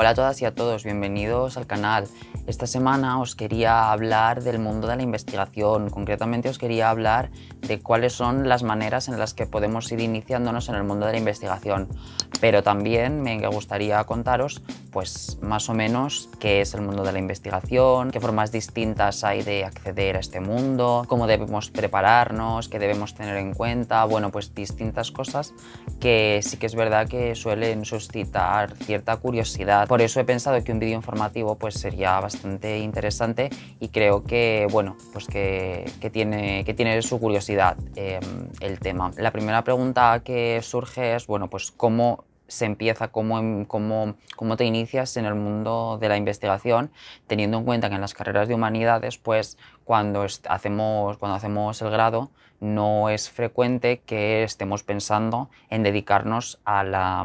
Hola a todas y a todos, bienvenidos al canal. Esta semana os quería hablar del mundo de la investigación, concretamente os quería hablar de cuáles son las maneras en las que podemos ir iniciándonos en el mundo de la investigación, pero también me gustaría contaros pues más o menos qué es el mundo de la investigación, qué formas distintas hay de acceder a este mundo, cómo debemos prepararnos, qué debemos tener en cuenta, bueno, pues distintas cosas que sí que es verdad que suelen suscitar cierta curiosidad por eso he pensado que un vídeo informativo pues, sería bastante interesante y creo que, bueno, pues que, tiene, su curiosidad em, el tema. La primera pregunta que surge es, bueno, pues cómo se empieza, em, cómo, cómo, te inicias en el mundo de la investigación, teniendo en cuenta que en las carreras de humanidades, pues cuando hacemos, cuando hacemos el grado, no es frecuente que estemos pensando en dedicarnos a la,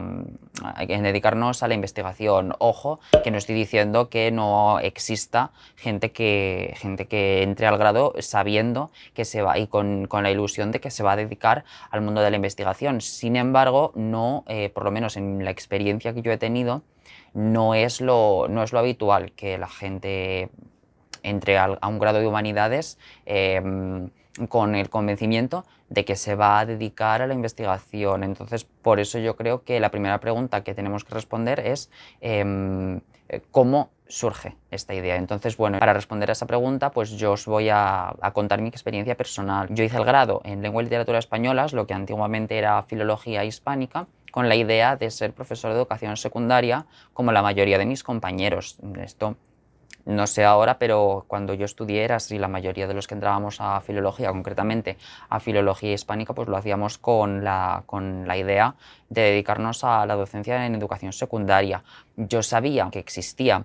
dedicarnos a la investigación. Ojo, que no estoy diciendo que no exista gente que, gente que entre al grado sabiendo que se va y con, la ilusión de que se va a dedicar al mundo de la investigación. Sin embargo, no, eh, por lo menos en la experiencia que yo he tenido, no es lo, no es lo habitual que la gente entre a, un grado de humanidades. Em, con el convencimiento de que se va a dedicar a la investigación. Entonces, por eso yo creo que la primera pregunta que tenemos que responder es em, cómo surge esta idea. Entonces, bueno, para responder a esa pregunta, pues yo os voy a, contar mi experiencia personal. Yo hice el grado en Lengua y Literatura Españolas, lo que antiguamente era Filología Hispánica, con la idea de ser profesor de educación secundaria, como la mayoría de mis compañeros. Esto no sé ahora, pero cuando yo estudié era la mayoría de los que entrábamos a filología, concretamente a filología hispánica, pues lo hacíamos con la, con la idea de dedicarnos a la docencia en educación secundaria. Yo sabía que existía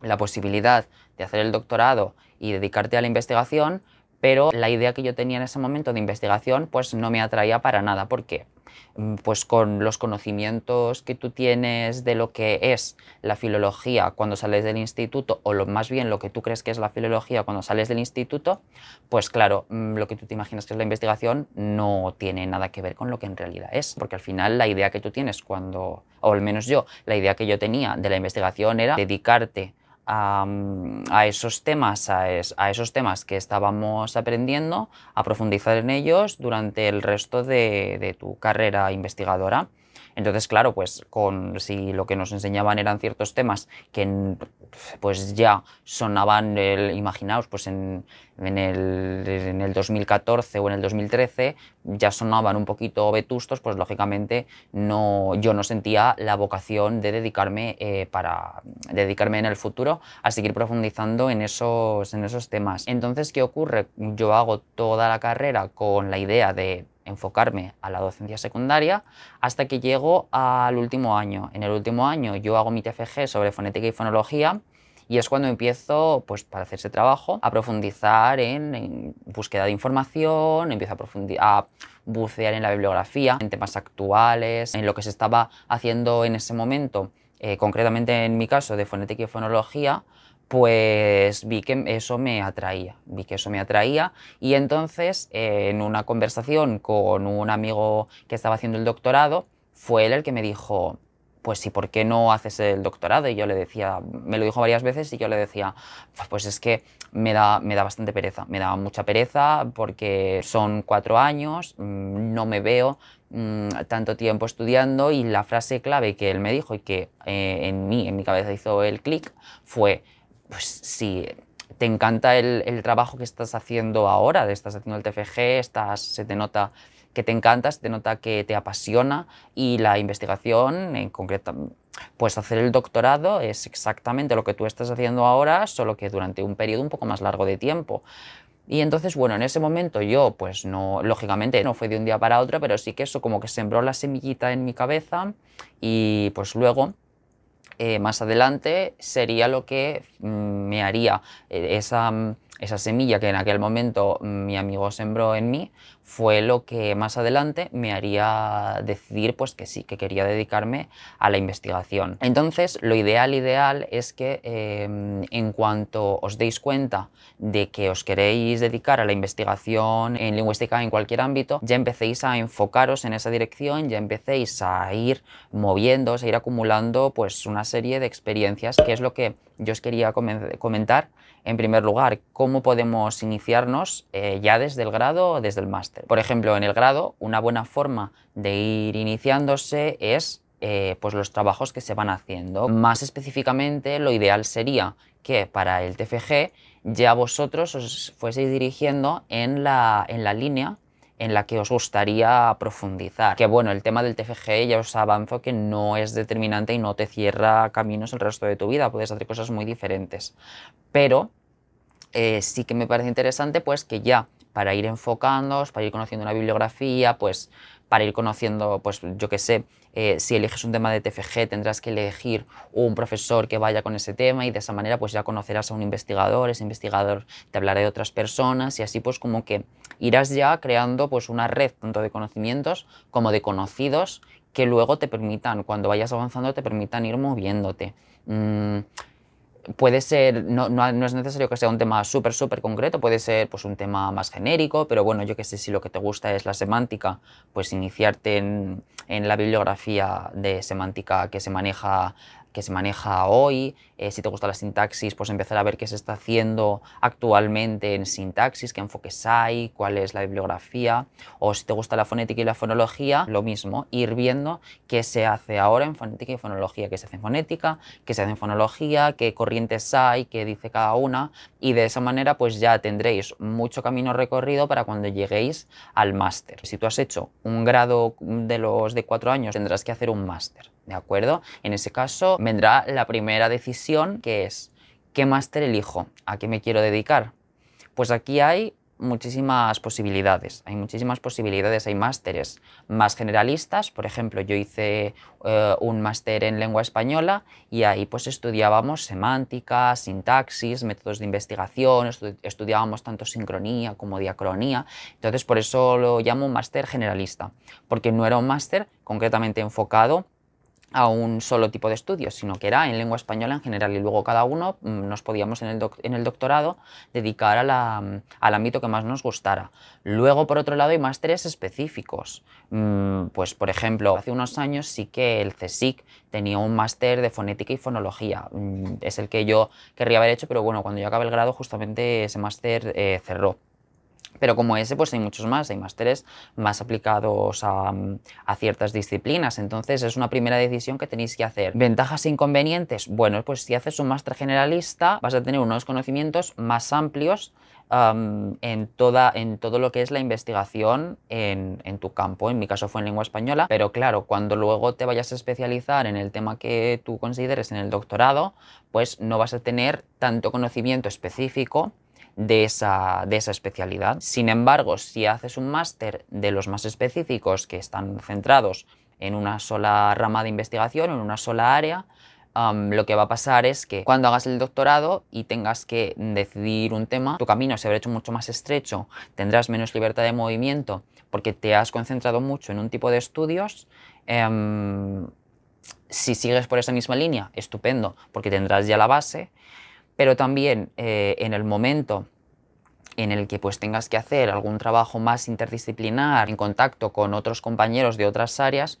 la posibilidad de hacer el doctorado y dedicarte a la investigación, pero la idea que yo tenía en ese momento de investigación pues no me atraía para nada porque pues con los conocimientos que tú tienes de lo que es la filología cuando sales del instituto o lo, más bien lo que tú crees que es la filología cuando sales del instituto, pues claro, mm, lo que tú te imaginas que es la investigación no tiene nada que ver con lo que en realidad es, porque al final la idea que tú tienes cuando, o al menos yo, la idea que yo tenía de la investigación era dedicarte a, esos temas, a, esos temas que estábamos aprendiendo, a profundizar en ellos durante el resto de tu carrera investigadora. Entonces, claro, pues con, si lo que nos enseñaban eran ciertos temas que pues ya sonaban, imaginaos, pues en, en, el, 2014 o en el 2013 ya sonaban un poquito vetustos, pues lógicamente no, yo no sentía la vocación de dedicarme, eh, para, dedicarme en el futuro a seguir profundizando en esos, en esos temas. Entonces, ¿qué ocurre? Yo hago toda la carrera con la idea de enfocarme a la docencia secundaria hasta que llego al último año. En el último año yo hago mi TFG sobre fonética y fonología y es cuando empiezo, pues para hacer ese trabajo, a profundizar en, búsqueda de información, empiezo a, a, bucear en la bibliografía, en temas actuales, en lo que se estaba haciendo en ese momento, eh, concretamente en mi caso de fonética y fonología, pues vi que eso me atraía, vi que eso me atraía y entonces en una conversación con un amigo que estaba haciendo el doctorado, fue él el que me dijo, pues sí, ¿por qué no haces el doctorado? Y yo le decía, me lo dijo varias veces y yo le decía, pues es que me da, me da bastante pereza, me da mucha pereza porque son cuatro años, mm, no me veo mm, tanto tiempo estudiando y la frase clave que él me dijo y que eh, en mí, en mi cabeza hizo el clic fue, pues si te encanta el, trabajo que estás haciendo ahora, estás haciendo el TFG, estás, se te nota que te encanta, se te nota que te apasiona y la investigación en concreto, pues hacer el doctorado es exactamente lo que tú estás haciendo ahora, solo que durante un periodo un poco más largo de tiempo. Y entonces, bueno, en ese momento yo, pues no, lógicamente no fue de un día para otro, pero sí que eso como que sembró la semillita en mi cabeza y pues luego eh, más adelante sería lo que mm, me haría eh, esa, esa semilla que en aquel momento mm, mi amigo sembró en mí, fue lo que más adelante me haría decidir pues que sí, que quería dedicarme a la investigación. Entonces, lo ideal, ideal es que em, en cuanto os deis cuenta de que os queréis dedicar a la investigación en lingüística en cualquier ámbito, ya empecéis a enfocaros en esa dirección, ya empecéis a ir moviéndoos, a ir acumulando pues una serie de experiencias, que es lo que yo os quería comentar en primer lugar, cómo podemos iniciarnos eh, ya desde el grado o desde el máster. Por ejemplo, en el grado, una buena forma de ir iniciándose es eh, pues los trabajos que se van haciendo. Más específicamente, lo ideal sería que para el TFG ya vosotros os fueseis dirigiendo en la, en la línea en la que os gustaría profundizar. Que bueno, el tema del TFG ya os avanzo que no es determinante y no te cierra caminos el resto de tu vida, puedes hacer cosas muy diferentes. Pero eh, sí que me parece interesante pues que ya para ir enfocándoos, para ir conociendo una bibliografía, pues para ir conociendo, pues yo qué sé, eh, si eliges un tema de TFG tendrás que elegir un profesor que vaya con ese tema y de esa manera pues ya conocerás a un investigador, ese investigador te hablará de otras personas y así pues como que irás ya creando pues una red tanto de conocimientos como de conocidos que luego te permitan, cuando vayas avanzando, te permitan ir moviéndote. Mm, puede ser, no, no, no, es necesario que sea un tema súper, súper concreto, puede ser pues, un tema más genérico, pero bueno, yo qué sé, si lo que te gusta es la semántica, pues iniciarte en, en la bibliografía de semántica que se maneja que se maneja hoy, eh, si te gusta la sintaxis, pues empezar a ver qué se está haciendo actualmente en sintaxis, qué enfoques hay, cuál es la bibliografía, o si te gusta la fonética y la fonología, lo mismo, ir viendo qué se hace ahora en fonética y fonología, qué se hace en fonética, qué se hace en fonología, qué corrientes hay, qué dice cada una, y de esa manera pues ya tendréis mucho camino recorrido para cuando lleguéis al máster. Si tú has hecho un grado de los de cuatro años, tendrás que hacer un máster. ¿de acuerdo? En ese caso vendrá la primera decisión que es ¿qué máster elijo? ¿A qué me quiero dedicar? Pues aquí hay muchísimas posibilidades, hay muchísimas posibilidades, hay másteres más generalistas, por ejemplo, yo hice eh, un máster en lengua española y ahí pues estudiábamos semántica, sintaxis, métodos de investigación, estudiábamos tanto sincronía como diacronía, entonces por eso lo llamo un máster generalista, porque no era un máster concretamente enfocado a un solo tipo de estudios, sino que era en lengua española en general y luego cada uno mm, nos podíamos en el, doctorado dedicar mm, al ámbito que más nos gustara. Luego, por otro lado, hay másteres específicos. Mm, pues, por ejemplo, hace unos años sí que el CSIC tenía un máster de fonética y fonología. Es el que yo querría haber hecho, pero bueno, cuando yo acabé el grado justamente ese máster eh, cerró. Pero como ese, pues hay muchos más, hay másteres más aplicados a, ciertas disciplinas. Entonces es una primera decisión que tenéis que hacer. ¿Ventajas e inconvenientes? Bueno, pues si haces un máster generalista vas a tener unos conocimientos más amplios en, toda, en todo lo que es la investigación en, tu campo. En mi caso fue en lengua española, pero claro, cuando luego te vayas a especializar en el tema que tú consideres en el doctorado, pues no vas a tener tanto conocimiento específico de esa, especialidad. Sin embargo, si haces un máster de los más específicos que están centrados en una sola rama de investigación, en una sola área, lo que va a pasar es que cuando hagas el doctorado y tengas que decidir un tema, tu camino se habrá hecho mucho más estrecho, tendrás menos libertad de movimiento porque te has concentrado mucho en un tipo de estudios. Em, si sigues por esa misma línea, estupendo, porque tendrás ya la base pero también eh, en el momento en el que pues tengas que hacer algún trabajo más interdisciplinar en contacto con otros compañeros de otras áreas,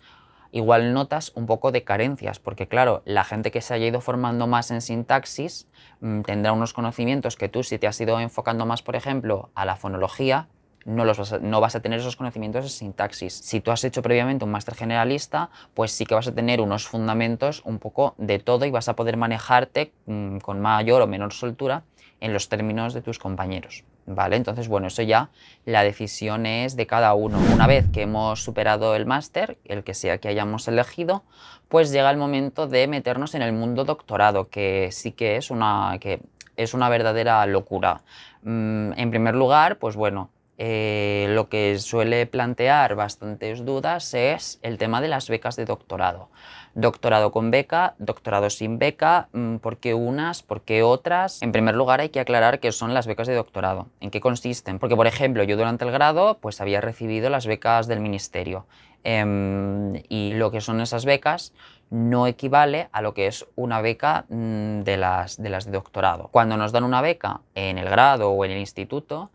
igual notas un poco de carencias, porque claro, la gente que se haya ido formando más en sintaxis mm, tendrá unos conocimientos que tú si te has ido enfocando más, por ejemplo, a la fonología, no, vas a, tener esos conocimientos de sintaxis. Si tú has hecho previamente un máster generalista, pues sí que vas a tener unos fundamentos un poco de todo y vas a poder manejarte mm, con mayor o menor soltura en los términos de tus compañeros. ¿Vale? Entonces, bueno, eso ya la decisión es de cada uno. Una vez que hemos superado el máster, el que sea que hayamos elegido, pues llega el momento de meternos en el mundo doctorado, que sí que es una, que es una verdadera locura. Mm, en primer lugar, pues bueno, eh, lo que suele plantear bastantes dudas es el tema de las becas de doctorado. Doctorado con beca, doctorado sin beca, mm, ¿por qué unas, por qué otras? En primer lugar hay que aclarar qué son las becas de doctorado, en qué consisten. Porque, por ejemplo, yo durante el grado pues había recibido las becas del ministerio em, y lo que son esas becas no equivale a lo que es una beca mm, de las, de doctorado. Cuando nos dan una beca en el grado o en el instituto,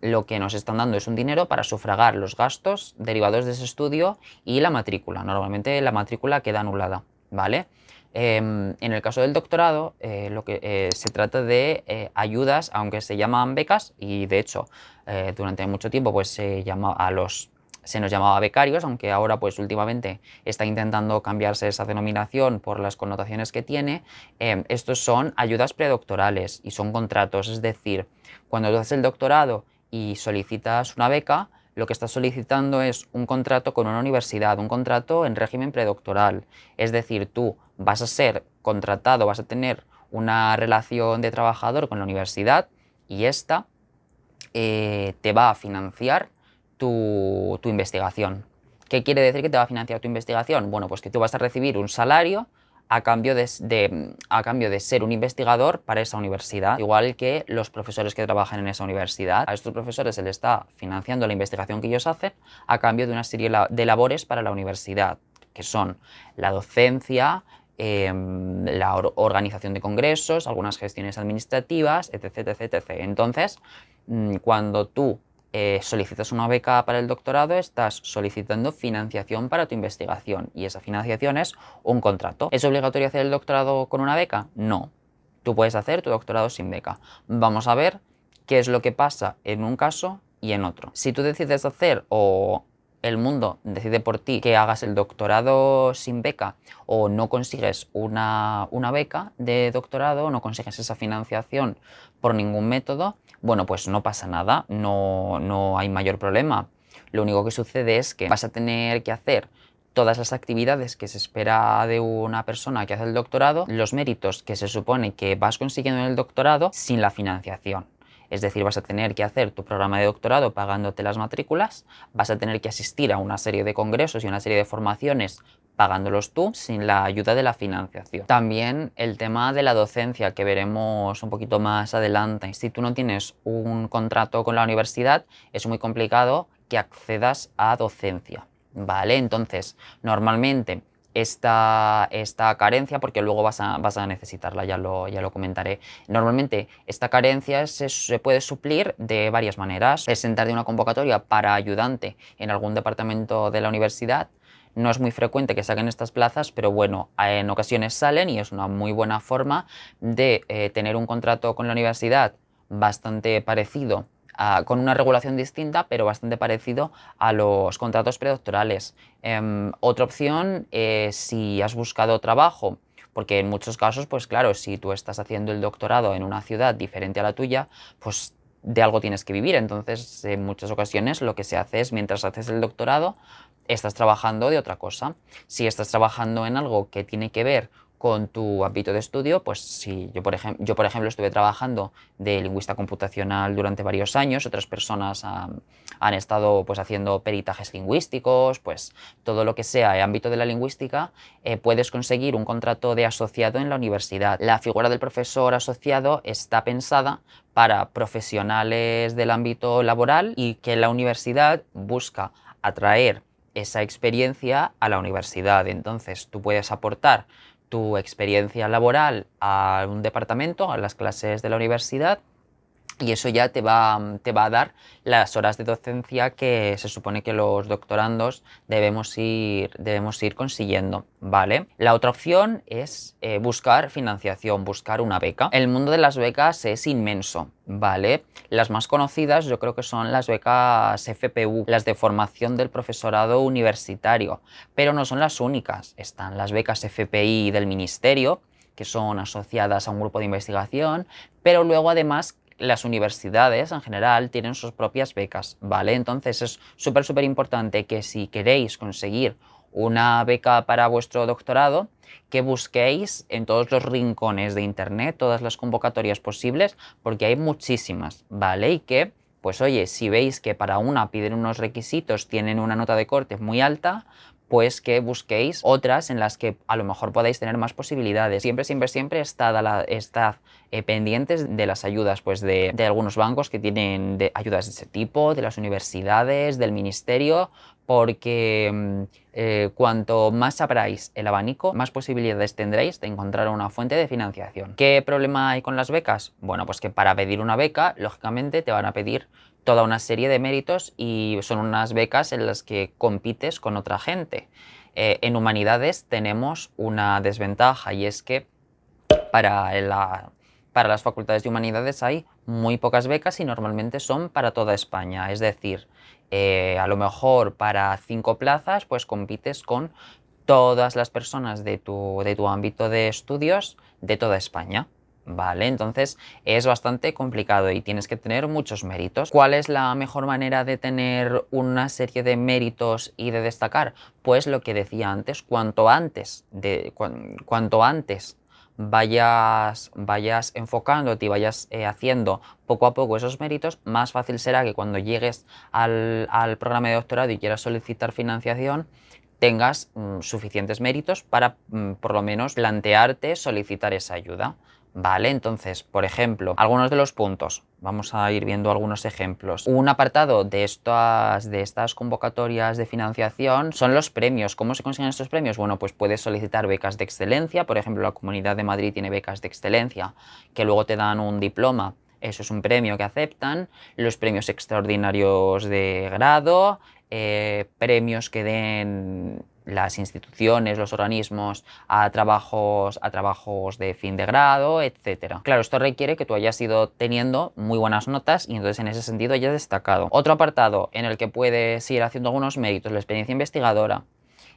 lo que nos están dando es un dinero para sufragar los gastos derivados de ese estudio y la matrícula. Normalmente la matrícula queda anulada, ¿vale? Em, en el caso del doctorado, eh, lo que eh, se trata de eh, ayudas, aunque se llaman becas, y de hecho, durante mucho tiempo pues, se, a los, se nos llamaba becarios, aunque ahora pues últimamente está intentando cambiarse esa denominación por las connotaciones que tiene. Em, estos son ayudas predoctorales y son contratos, es decir, cuando tú haces el doctorado y solicitas una beca, lo que estás solicitando es un contrato con una universidad, un contrato en régimen predoctoral. Es decir, tú vas a ser contratado, vas a tener una relación de trabajador con la universidad y esta eh, te va a financiar tu, tu investigación. ¿Qué quiere decir que te va a financiar tu investigación? Bueno, pues que tú vas a recibir un salario a cambio de, a cambio de ser un investigador para esa universidad, igual que los profesores que trabajan en esa universidad. A estos profesores se les está financiando la investigación que ellos hacen a cambio de una serie de labores para la universidad, que son la docencia, em, la organización de congresos, algunas gestiones administrativas, etc, etc. Entonces, mm, cuando tú eh, solicitas una beca para el doctorado, estás solicitando financiación para tu investigación y esa financiación es un contrato. ¿Es obligatorio hacer el doctorado con una beca? No. Tú puedes hacer tu doctorado sin beca. Vamos a ver qué es lo que pasa en un caso y en otro. Si tú decides hacer o el mundo decide por ti que hagas el doctorado sin beca o no consigues una, una beca de doctorado, no consigues esa financiación por ningún método, bueno, pues no pasa nada, no, no hay mayor problema. Lo único que sucede es que vas a tener que hacer todas las actividades que se espera de una persona que hace el doctorado, los méritos que se supone que vas consiguiendo en el doctorado sin la financiación. Es decir, vas a tener que hacer tu programa de doctorado pagándote las matrículas, vas a tener que asistir a una serie de congresos y una serie de formaciones pagándolos tú sin la ayuda de la financiación. También el tema de la docencia que veremos un poquito más adelante. Si tú no tienes un contrato con la universidad, es muy complicado que accedas a docencia. Vale, entonces, normalmente esta, carencia, porque luego vas a, necesitarla, ya lo, ya lo comentaré. Normalmente esta carencia se, puede suplir de varias maneras. Presentar de una convocatoria para ayudante en algún departamento de la universidad. No es muy frecuente que saquen estas plazas, pero bueno, en ocasiones salen y es una muy buena forma de eh, tener un contrato con la universidad bastante parecido con una regulación distinta, pero bastante parecido a los contratos predoctorales. Em, otra opción, es si has buscado trabajo, porque en muchos casos, pues claro, si tú estás haciendo el doctorado en una ciudad diferente a la tuya, pues de algo tienes que vivir. Entonces, en muchas ocasiones lo que se hace es, mientras haces el doctorado, estás trabajando de otra cosa. Si estás trabajando en algo que tiene que ver con tu ámbito de estudio, pues si yo por, ejemplo, yo por ejemplo estuve trabajando de lingüista computacional durante varios años, otras personas han, estado pues haciendo peritajes lingüísticos, pues todo lo que sea el ámbito de la lingüística, eh, puedes conseguir un contrato de asociado en la universidad. La figura del profesor asociado está pensada para profesionales del ámbito laboral y que la universidad busca atraer esa experiencia a la universidad. Entonces tú puedes aportar tu experiencia laboral a un departamento, a las clases de la universidad y eso ya te va, te va a dar las horas de docencia que se supone que los doctorandos debemos ir, debemos ir consiguiendo, ¿vale? La otra opción es eh, buscar financiación, buscar una beca. El mundo de las becas es inmenso, ¿vale? Las más conocidas yo creo que son las becas FPU, las de formación del profesorado universitario, pero no son las únicas. Están las becas FPI del ministerio, que son asociadas a un grupo de investigación, pero luego además las universidades en general tienen sus propias becas, ¿vale? Entonces es súper, súper importante que si queréis conseguir una beca para vuestro doctorado, que busquéis en todos los rincones de Internet todas las convocatorias posibles, porque hay muchísimas, ¿vale? Y que, pues oye, si veis que para una piden unos requisitos, tienen una nota de corte muy alta, pues que busquéis otras en las que a lo mejor podáis tener más posibilidades. Siempre, siempre, siempre estad, la, eh, pendientes de las ayudas pues de, algunos bancos que tienen ayudas de ese tipo, de las universidades, del ministerio, porque mm, eh, cuanto más sabráis el abanico, más posibilidades tendréis de encontrar una fuente de financiación. ¿Qué problema hay con las becas? Bueno, pues que para pedir una beca, lógicamente te van a pedir toda una serie de méritos y son unas becas en las que compites con otra gente. Eh, en humanidades tenemos una desventaja y es que para, las facultades de humanidades hay muy pocas becas y normalmente son para toda España. Es decir, eh, a lo mejor para cinco plazas pues compites con todas las personas de tu, de tu ámbito de estudios de toda España. ¿vale? Entonces es bastante complicado y tienes que tener muchos méritos. ¿Cuál es la mejor manera de tener una serie de méritos y de destacar? Pues lo que decía antes, cuanto antes, vayas, enfocándote y vayas eh, haciendo poco a poco esos méritos, más fácil será que cuando llegues al, programa de doctorado y quieras solicitar financiación, tengas mm, suficientes méritos para mm, por lo menos plantearte solicitar esa ayuda. ¿Vale? Entonces, por ejemplo, algunos de los puntos. Vamos a ir viendo algunos ejemplos. Un apartado de estas, de estas convocatorias de financiación son los premios. ¿Cómo se consiguen estos premios? Bueno, pues puedes solicitar becas de excelencia. Por ejemplo, la Comunidad de Madrid tiene becas de excelencia que luego te dan un diploma eso es un premio que aceptan, los premios extraordinarios de grado, eh, premios que den las instituciones, los organismos a trabajos, a trabajos de fin de grado, etc. Claro, esto requiere que tú hayas ido teniendo muy buenas notas y entonces en ese sentido hayas destacado. Otro apartado en el que puedes ir haciendo algunos méritos, la experiencia investigadora.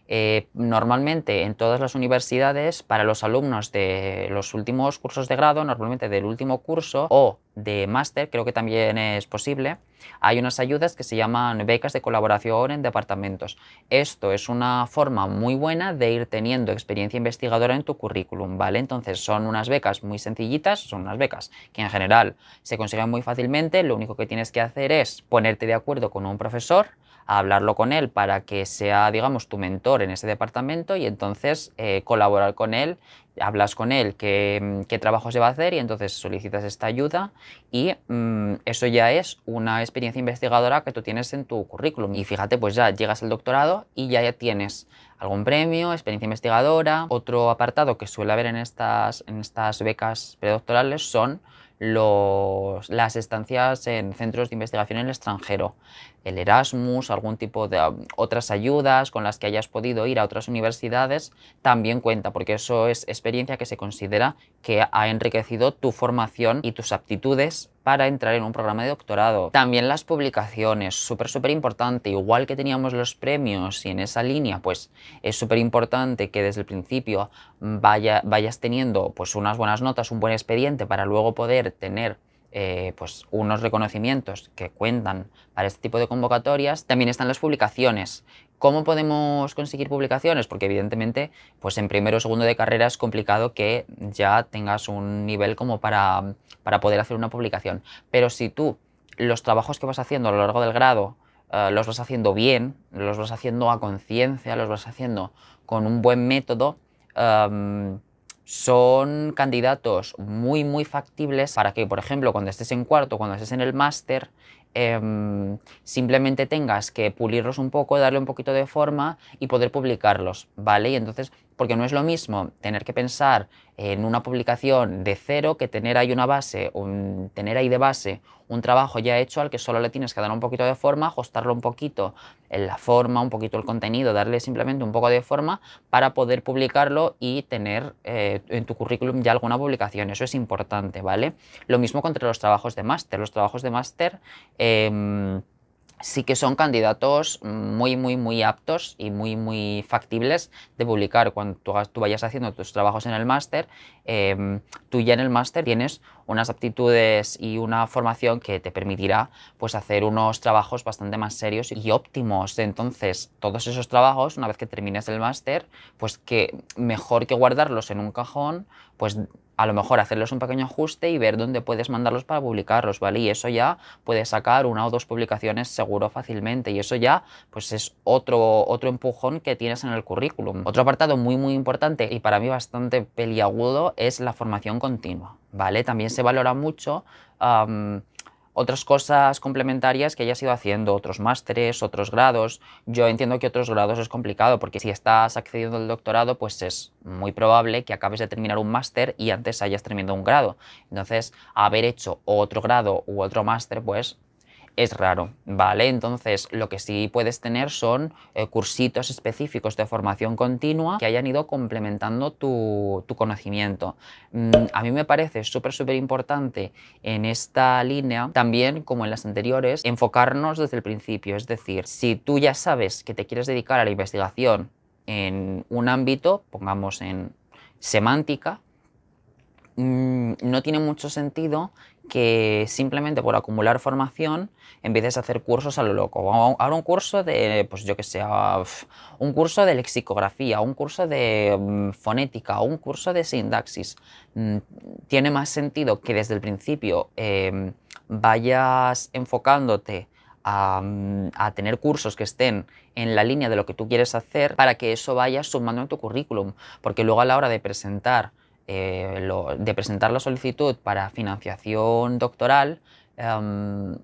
Eh, normalmente en todas las universidades, para los alumnos de los últimos cursos de grado, normalmente del último curso o de máster, creo que también es posible, hay unas ayudas que se llaman becas de colaboración en departamentos. Esto es una forma muy buena de ir teniendo experiencia investigadora en tu currículum, ¿vale? Entonces son unas becas muy sencillitas, son unas becas que en general se consiguen muy fácilmente, lo único que tienes que hacer es ponerte de acuerdo con un profesor, a hablarlo con él para que sea, digamos, tu mentor en ese departamento y entonces eh, colaborar con él, hablas con él qué, mm, trabajo se va a hacer y entonces solicitas esta ayuda y mm, eso ya es una experiencia investigadora que tú tienes en tu currículum. Y fíjate, pues ya llegas al doctorado y ya tienes algún premio, experiencia investigadora. Otro apartado que suele haber en estas, en estas becas predoctorales son las estancias en centros de investigación en el extranjero el Erasmus, algún tipo de um, otras ayudas con las que hayas podido ir a otras universidades, también cuenta, porque eso es experiencia que se considera que ha enriquecido tu formación y tus aptitudes para entrar en un programa de doctorado. También las publicaciones, súper, súper importante, igual que teníamos los premios y en esa línea, pues es súper importante que desde el principio vaya, vayas teniendo pues unas buenas notas, un buen expediente para luego poder tener eh, pues unos reconocimientos que cuentan para este tipo de convocatorias. También están las publicaciones. ¿Cómo podemos conseguir publicaciones? Porque evidentemente, pues en primero o segundo de carrera es complicado que ya tengas un nivel como para, para poder hacer una publicación. Pero si tú los trabajos que vas haciendo a lo largo del grado eh, los vas haciendo bien, los vas haciendo a conciencia, los vas haciendo con un buen método, em, son candidatos muy, muy factibles para que, por ejemplo, cuando estés en cuarto, cuando estés en el máster, em, simplemente tengas que pulirlos un poco, darle un poquito de forma y poder publicarlos, ¿vale? Y entonces porque no es lo mismo tener que pensar en una publicación de cero que tener ahí una base, un, tener ahí de base un trabajo ya hecho al que solo le tienes que dar un poquito de forma, ajustarlo un poquito en la forma, un poquito el contenido, darle simplemente un poco de forma para poder publicarlo y tener eh, en tu currículum ya alguna publicación. Eso es importante, ¿vale? Lo mismo contra los trabajos de máster. Los trabajos de máster... Em, sí que son candidatos muy, muy, muy aptos y muy, muy factibles de publicar. Cuando tú, vayas haciendo tus trabajos en el máster, em, tú ya en el máster tienes unas aptitudes y una formación que te permitirá pues, hacer unos trabajos bastante más serios y óptimos. Entonces, todos esos trabajos, una vez que termines el máster, pues que mejor que guardarlos en un cajón, pues a lo mejor hacerles un pequeño ajuste y ver dónde puedes mandarlos para publicarlos, ¿vale? Y eso ya puedes sacar una o dos publicaciones seguro fácilmente y eso ya pues es otro, otro empujón que tienes en el currículum. Otro apartado muy muy importante y para mí bastante peliagudo es la formación continua, ¿vale? También se valora mucho otras cosas complementarias que hayas ido haciendo, otros másteres, otros grados. Yo entiendo que otros grados es complicado porque si estás accediendo al doctorado, pues es muy probable que acabes de terminar un máster y antes hayas terminado un grado. Entonces, haber hecho otro grado u otro máster, pues es raro, ¿vale? Entonces, lo que sí puedes tener son eh, cursitos específicos de formación continua que hayan ido complementando tu, conocimiento. Mm, a mí me parece súper, súper importante en esta línea, también como en las anteriores, enfocarnos desde el principio. Es decir, si tú ya sabes que te quieres dedicar a la investigación en un ámbito, pongamos en semántica, mm, no tiene mucho sentido que simplemente por acumular formación empieces a hacer cursos a lo loco. Ahora un curso de, pues yo que sé, ah, un curso de lexicografía, un curso de mm, fonética, un curso de sintaxis. Mm, tiene más sentido que desde el principio em, vayas enfocándote a, mm, a, tener cursos que estén en la línea de lo que tú quieres hacer para que eso vaya sumando en tu currículum. Porque luego a la hora de presentar eh, de presentar la solicitud para financiación doctoral, em,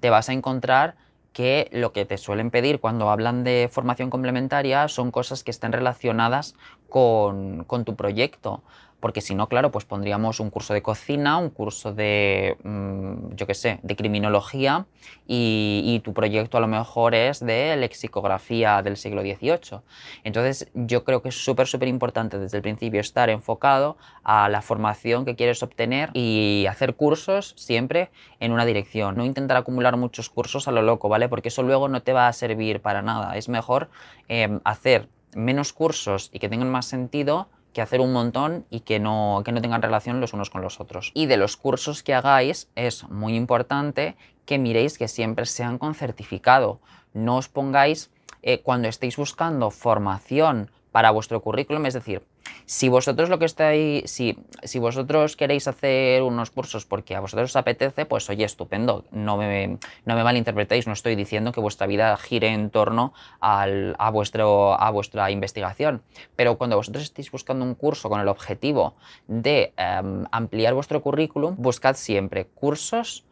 te vas a encontrar que lo que te suelen pedir cuando hablan de formación complementaria son cosas que estén relacionadas con tu proyecto porque si no, claro, pues pondríamos un curso de cocina, un curso de, mm, yo qué sé, de criminología y, tu proyecto a lo mejor es de lexicografía del siglo XVIII. Entonces, yo creo que es súper, súper importante desde el principio estar enfocado a la formación que quieres obtener y hacer cursos siempre en una dirección. No intentar acumular muchos cursos a lo loco, ¿vale? Porque eso luego no te va a servir para nada. Es mejor em, hacer menos cursos y que tengan más sentido que hacer un montón y que no, que no tengan relación los unos con los otros. Y de los cursos que hagáis es muy importante que miréis que siempre sean con certificado. No os pongáis eh, cuando estéis buscando formación para vuestro currículum, es decir, si vosotros lo que estáis, si, si vosotros queréis hacer unos cursos porque a vosotros os apetece, pues oye, estupendo, no me, malinterpretéis, no estoy diciendo que vuestra vida gire en torno a, a vuestra investigación, pero cuando vosotros estéis buscando un curso con el objetivo de em, ampliar vuestro currículum, buscad siempre cursos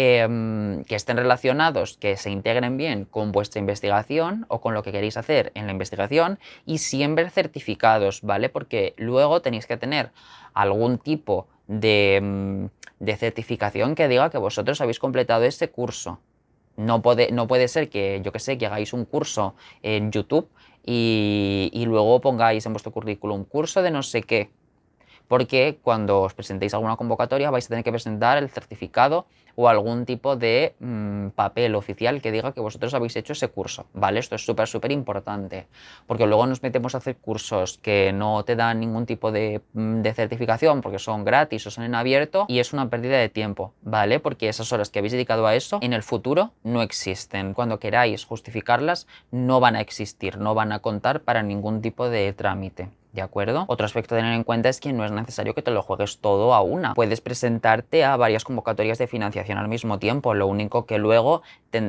Em, que estén relacionados, que se integren bien con vuestra investigación o con lo que queréis hacer en la investigación y siempre certificados, ¿vale? Porque luego tenéis que tener algún tipo de, em, certificación que diga que vosotros habéis completado este curso. No puede, no puede ser que, yo que sé, que hagáis un curso en YouTube y, luego pongáis en vuestro currículum curso de no sé qué porque cuando os presentéis alguna convocatoria vais a tener que presentar el certificado o algún tipo de mm, papel oficial que diga que vosotros habéis hecho ese curso, ¿vale? Esto es súper, súper importante, porque luego nos metemos a hacer cursos que no te dan ningún tipo mm, de, certificación porque son gratis o son en abierto y es una pérdida de tiempo, ¿vale? Porque esas horas que habéis dedicado a eso en el futuro no existen. Cuando queráis justificarlas no van a existir, no van a contar para ningún tipo de trámite. ¿De acuerdo? Otro aspecto a tener en cuenta es que no es necesario que te lo juegues todo a una. Puedes presentarte a varias convocatorias de financiación al mismo tiempo. Lo único que luego,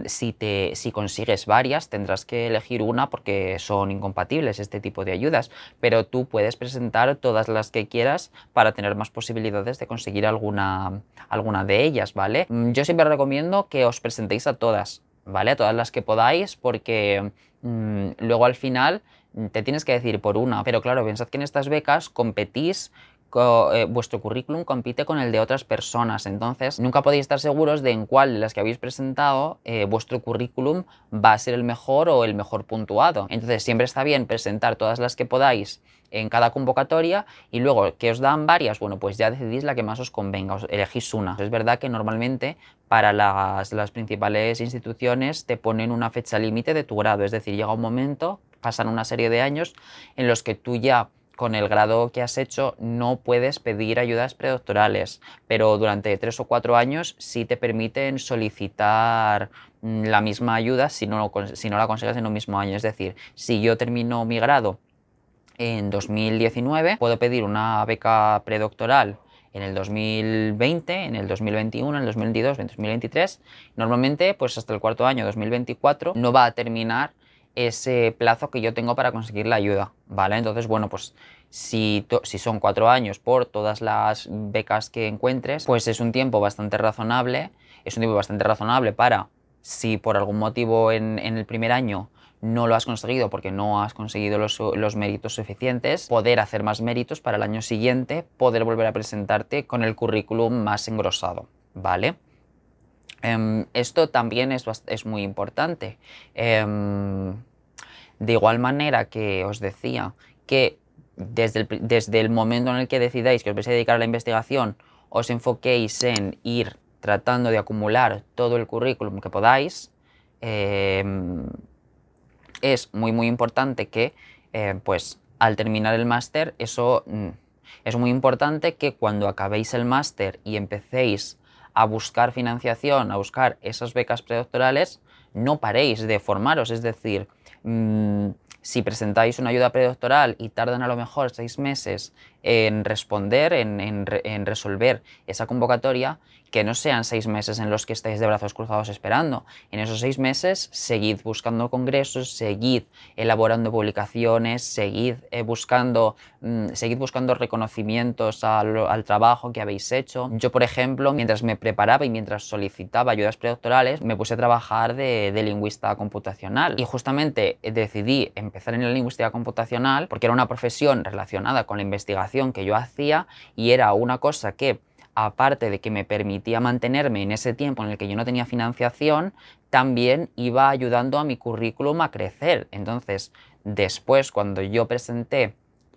si, te, si consigues varias, tendrás que elegir una porque son incompatibles este tipo de ayudas. Pero tú puedes presentar todas las que quieras para tener más posibilidades de conseguir alguna, alguna de ellas, ¿vale? Mm, yo siempre recomiendo que os presentéis a todas, ¿vale? A todas las que podáis porque mm, luego al final te tienes que decir por una, pero claro, pensad que en estas becas competís eh, vuestro currículum compite con el de otras personas, entonces nunca podéis estar seguros de en cuál de las que habéis presentado eh, vuestro currículum va a ser el mejor o el mejor puntuado. Entonces siempre está bien presentar todas las que podáis en cada convocatoria y luego que os dan varias, bueno, pues ya decidís la que más os convenga, os elegís una. Es verdad que normalmente para las principales instituciones te ponen una fecha límite de tu grado, es decir, llega un momento pasan una serie de años en los que tú ya con el grado que has hecho no puedes pedir ayudas predoctorales, pero durante tres o cuatro años sí te permiten solicitar mm, la misma ayuda si no, la consigues en un mismo año. Es decir, si yo termino mi grado en 2019, puedo pedir una beca predoctoral en el 2020, en el 2021, en el 2022, en 2023. Normalmente, pues hasta el cuarto año, 2024, no va a terminar ese plazo que yo tengo para conseguir la ayuda, ¿vale? Entonces, bueno, pues si, si, son cuatro años por todas las becas que encuentres, pues es un tiempo bastante razonable, es un tiempo bastante razonable para si por algún motivo en, el primer año no lo has conseguido porque no has conseguido los, los, méritos suficientes, poder hacer más méritos para el año siguiente, poder volver a presentarte con el currículum más engrosado, ¿vale? Em, esto también es, muy importante. Em, de igual manera que os decía que desde el, momento en el que decidáis que os vais a dedicar a la investigación, os enfoquéis en ir tratando de acumular todo el currículum que podáis, em, es muy muy importante que eh, pues al terminar el máster, eso mm, es muy importante que cuando acabéis el máster y empecéis a buscar financiación, a buscar esas becas predoctorales, no paréis de formaros. Es decir, mm, si presentáis una ayuda predoctoral y tardan a lo mejor seis meses en responder, en, resolver esa convocatoria, que no sean seis meses en los que estáis de brazos cruzados esperando. En esos seis meses, seguid buscando congresos, seguid elaborando publicaciones, seguid, eh, buscando, mm, seguid buscando reconocimientos al, trabajo que habéis hecho. Yo, por ejemplo, mientras me preparaba y mientras solicitaba ayudas predoctorales, me puse a trabajar de, de lingüista computacional. Y justamente decidí empezar en la lingüística computacional porque era una profesión relacionada con la investigación que yo hacía y era una cosa que aparte de que me permitía mantenerme en ese tiempo en el que yo no tenía financiación, también iba ayudando a mi currículum a crecer. Entonces, después, cuando yo presenté,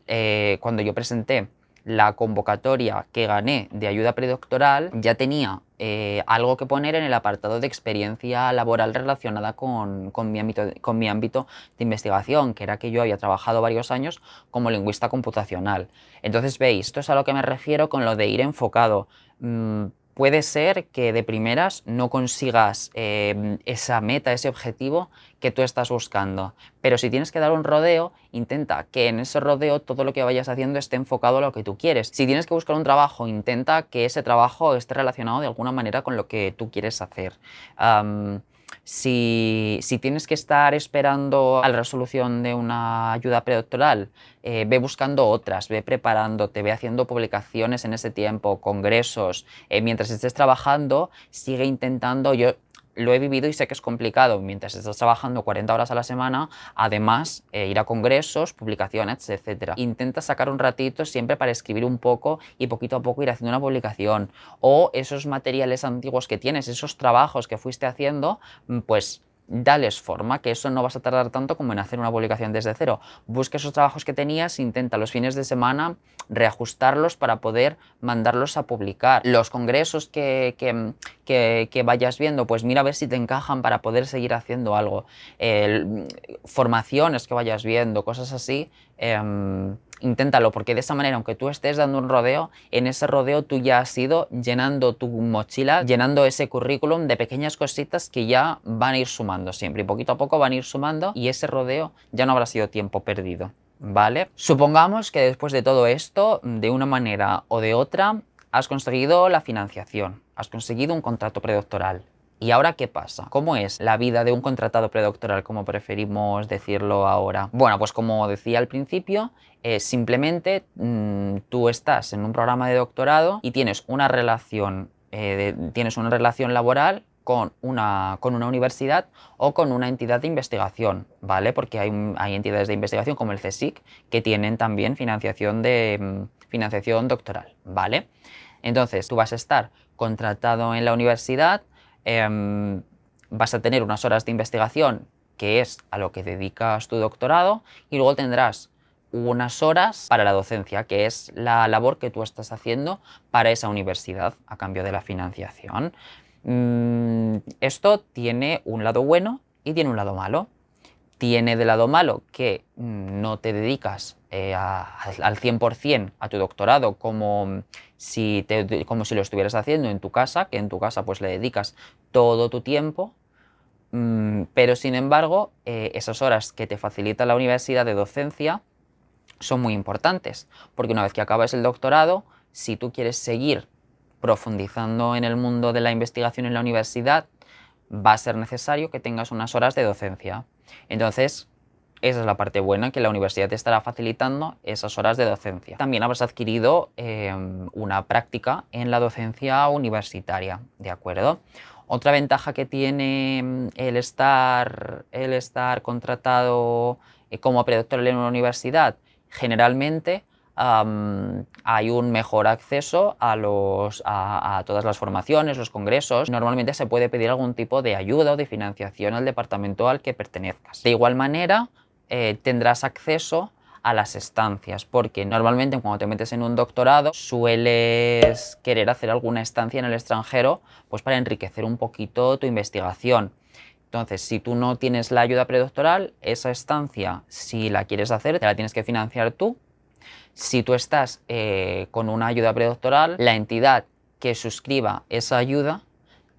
eh, cuando yo presenté la convocatoria que gané de ayuda predoctoral ya tenía eh, algo que poner en el apartado de experiencia laboral relacionada con, mi ámbito, con mi ámbito de investigación, que era que yo había trabajado varios años como lingüista computacional. Entonces, veis, esto es a lo que me refiero con lo de ir enfocado. Mm, puede ser que de primeras no consigas eh, esa meta, ese objetivo que tú estás buscando. Pero si tienes que dar un rodeo, intenta que en ese rodeo todo lo que vayas haciendo esté enfocado a lo que tú quieres. Si tienes que buscar un trabajo, intenta que ese trabajo esté relacionado de alguna manera con lo que tú quieres hacer. Si, tienes que estar esperando a la resolución de una ayuda predoctoral, eh, ve buscando otras, ve preparándote, ve haciendo publicaciones en ese tiempo, congresos. Eh, mientras estés trabajando, sigue intentando. Yo lo he vivido y sé que es complicado, mientras estás trabajando 40 horas a la semana, además eh, ir a congresos, publicaciones, etcétera. Intenta sacar un ratito siempre para escribir un poco y poquito a poco ir haciendo una publicación. O esos materiales antiguos que tienes, esos trabajos que fuiste haciendo, mm, pues dales forma, que eso no vas a tardar tanto como en hacer una publicación desde cero. Busca esos trabajos que tenías, intenta los fines de semana reajustarlos para poder mandarlos a publicar. Los congresos que, que, vayas viendo, pues mira a ver si te encajan para poder seguir haciendo algo. formaciones que vayas viendo, cosas así. Em, inténtalo, porque de esa manera, aunque tú estés dando un rodeo, en ese rodeo tú ya has ido llenando tu mochila, llenando ese currículum de pequeñas cositas que ya van a ir sumando siempre, y poquito a poco van a ir sumando, y ese rodeo ya no habrá sido tiempo perdido. ¿Vale? Supongamos que después de todo esto, de una manera o de otra, has conseguido la financiación, has conseguido un contrato predoctoral, ¿Y ahora qué pasa? ¿Cómo es la vida de un contratado predoctoral, como preferimos decirlo ahora? Bueno, pues como decía al principio, eh, simplemente mm, tú estás en un programa de doctorado y tienes una relación, eh, tienes una relación laboral con una, con una universidad o con una entidad de investigación, ¿vale? Porque hay, entidades de investigación como el CSIC que tienen también financiación, de, mm, financiación doctoral, ¿vale? Entonces, tú vas a estar contratado en la universidad Em, vas a tener unas horas de investigación, que es a lo que dedicas tu doctorado, y luego tendrás unas horas para la docencia, que es la labor que tú estás haciendo para esa universidad a cambio de la financiación. Mm, esto tiene un lado bueno y tiene un lado malo tiene de lado malo que no te dedicas eh, al 100% a tu doctorado como si, como si lo estuvieras haciendo en tu casa, que en tu casa pues le dedicas todo tu tiempo, mm, pero sin embargo eh, esas horas que te facilita la universidad de docencia son muy importantes, porque una vez que acabas el doctorado, si tú quieres seguir profundizando en el mundo de la investigación en la universidad, va a ser necesario que tengas unas horas de docencia. Entonces, esa es la parte buena, que la universidad te estará facilitando esas horas de docencia. También habrás adquirido em, una práctica en la docencia universitaria, ¿de acuerdo? Otra ventaja que tiene em, el estar, el estar contratado eh, como predoctoral en una universidad, generalmente hay un mejor acceso a, todas las formaciones, los congresos. Normalmente se puede pedir algún tipo de ayuda o de financiación al departamento al que pertenezcas. De igual manera, eh, tendrás acceso a las estancias, porque normalmente cuando te metes en un doctorado sueles querer hacer alguna estancia en el extranjero pues para enriquecer un poquito tu investigación. Entonces, si tú no tienes la ayuda predoctoral, esa estancia, si la quieres hacer, te la tienes que financiar tú si tú estás eh, con una ayuda predoctoral, la entidad que suscriba esa ayuda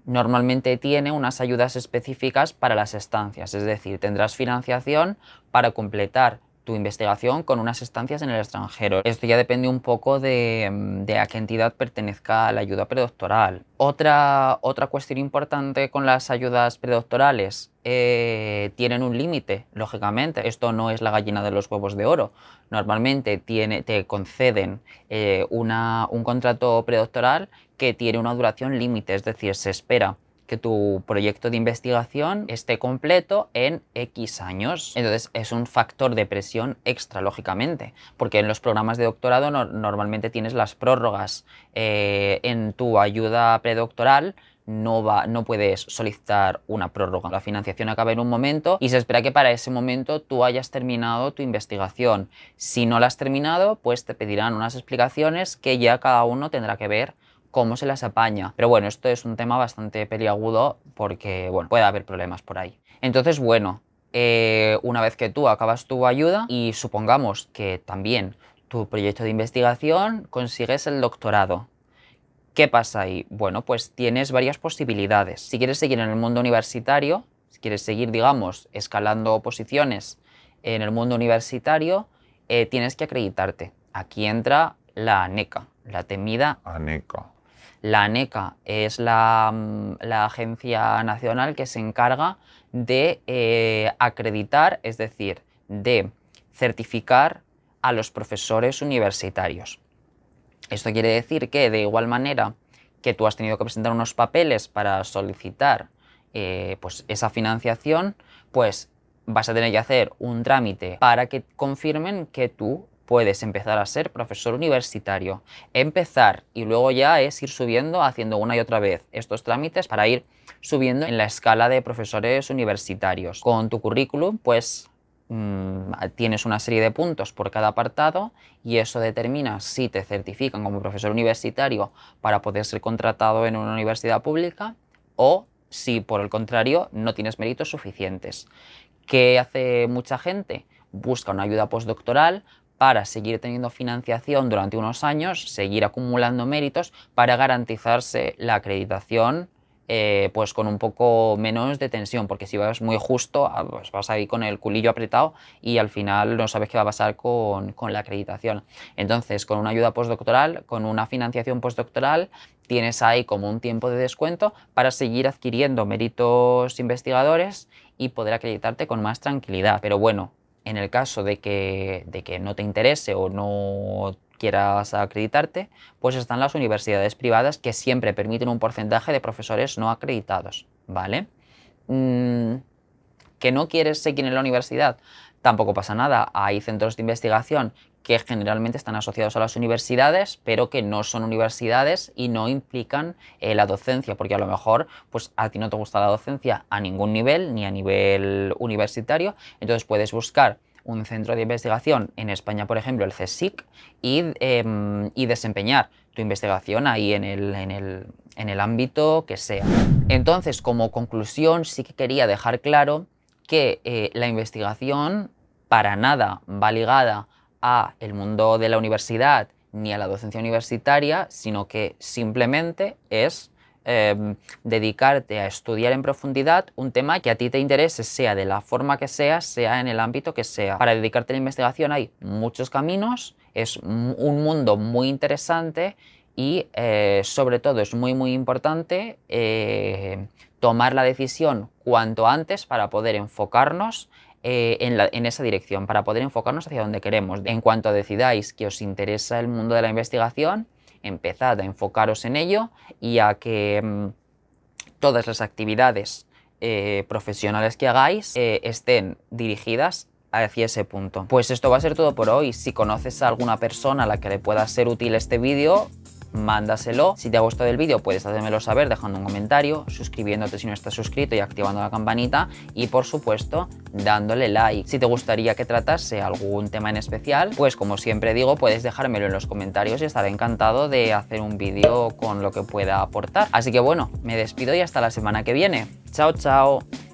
normalmente tiene unas ayudas específicas para las estancias, es decir, tendrás financiación para completar tu investigación con unas estancias en el extranjero. Esto ya depende un poco mm, de, a qué entidad pertenezca la ayuda predoctoral. Otra, otra cuestión importante con las ayudas predoctorales, eh, tienen un límite, lógicamente. Esto no es la gallina de los huevos de oro. Normalmente tiene, te conceden eh, un contrato predoctoral que tiene una duración límite, es decir, se espera tu proyecto de investigación esté completo en X años. Entonces es un factor de presión extra, lógicamente, porque en los programas de doctorado normalmente tienes las prórrogas eh, en tu ayuda predoctoral, no, no puedes solicitar una prórroga. La financiación acaba en un momento y se espera que para ese momento tú hayas terminado tu investigación. Si no la has terminado, pues te pedirán unas explicaciones que ya cada uno tendrá que ver cómo se las apaña. Pero bueno, esto es un tema bastante peliagudo porque, bueno, puede haber problemas por ahí. Entonces, bueno, eh, una vez que tú acabas tu ayuda y supongamos que también tu proyecto de investigación consigues el doctorado. ¿Qué pasa ahí? Bueno, pues tienes varias posibilidades. Si quieres seguir en el mundo universitario, si quieres seguir, digamos, escalando posiciones en el mundo universitario, eh, tienes que acreditarte. Aquí entra la ANECA, la temida ANECA. La ANECA es mm, la, agencia nacional que se encarga de eh, acreditar, es decir, de certificar a los profesores universitarios. Esto quiere decir que de igual manera que tú has tenido que presentar unos papeles para solicitar eh, pues esa financiación, pues vas a tener que hacer un trámite para que confirmen que tú puedes empezar a ser profesor universitario. Empezar y luego ya es ir subiendo, haciendo una y otra vez estos trámites para ir subiendo en la escala de profesores universitarios. Con tu currículum, pues mm, tienes una serie de puntos por cada apartado y eso determina si te certifican como profesor universitario para poder ser contratado en una universidad pública o si por el contrario no tienes méritos suficientes. ¿Qué hace mucha gente? Busca una ayuda postdoctoral para seguir teniendo financiación durante unos años, seguir acumulando méritos para garantizarse la acreditación eh, pues con un poco menos de tensión, porque si vas muy justo, ah, pues vas ahí con el culillo apretado y al final no sabes qué va a pasar con, con la acreditación. Entonces, con una ayuda postdoctoral, con una financiación postdoctoral, tienes ahí como un tiempo de descuento para seguir adquiriendo méritos investigadores y poder acreditarte con más tranquilidad. Pero bueno, en el caso de que, no te interese o no quieras acreditarte, pues están las universidades privadas que siempre permiten un porcentaje de profesores no acreditados, ¿vale? Mm, que no quieres seguir en la universidad, tampoco pasa nada. Hay centros de investigación que generalmente están asociados a las universidades, pero que no son universidades y no implican eh, la docencia, porque a lo mejor pues, a ti no te gusta la docencia a ningún nivel, ni a nivel universitario, entonces puedes buscar un centro de investigación, en España por ejemplo el CSIC, y, em, desempeñar tu investigación ahí en el, ámbito que sea. Entonces, como conclusión, sí que quería dejar claro que eh, la investigación para nada va ligada a el mundo de la universidad ni a la docencia universitaria, sino que simplemente es em, dedicarte a estudiar en profundidad un tema que a ti te interese, sea de la forma que sea, sea en el ámbito que sea. Para dedicarte a la investigación hay muchos caminos, es un mundo muy interesante y eh, sobre todo es muy muy importante eh, tomar la decisión cuanto antes para poder enfocarnos eh, en, esa dirección para poder enfocarnos hacia donde queremos. En cuanto decidáis que os interesa el mundo de la investigación, empezad a enfocaros en ello y a que mm, todas las actividades eh, profesionales que hagáis eh, estén dirigidas hacia ese punto. Pues esto va a ser todo por hoy. Si conoces a alguna persona a la que le pueda ser útil este vídeo, mándaselo. Si te ha gustado el vídeo puedes hacérmelo saber dejando un comentario, suscribiéndote si no estás suscrito y activando la campanita y por supuesto dándole like. Si te gustaría que tratase algún tema en especial, pues como siempre digo puedes dejármelo en los comentarios y estaré encantado de hacer un vídeo con lo que pueda aportar. Así que bueno, me despido y hasta la semana que viene. Chao, chao.